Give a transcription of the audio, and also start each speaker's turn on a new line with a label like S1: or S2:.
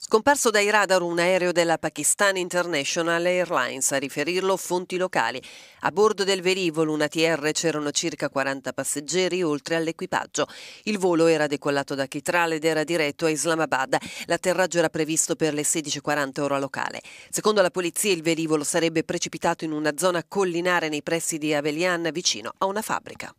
S1: Scomparso dai radar un aereo della Pakistan International Airlines, a riferirlo fonti locali. A bordo del velivolo, una TR, c'erano circa 40 passeggeri oltre all'equipaggio. Il volo era decollato da Kitral ed era diretto a Islamabad. L'atterraggio era previsto per le 16.40 ora locale. Secondo la polizia il velivolo sarebbe precipitato in una zona collinare nei pressi di Avelian vicino a una fabbrica.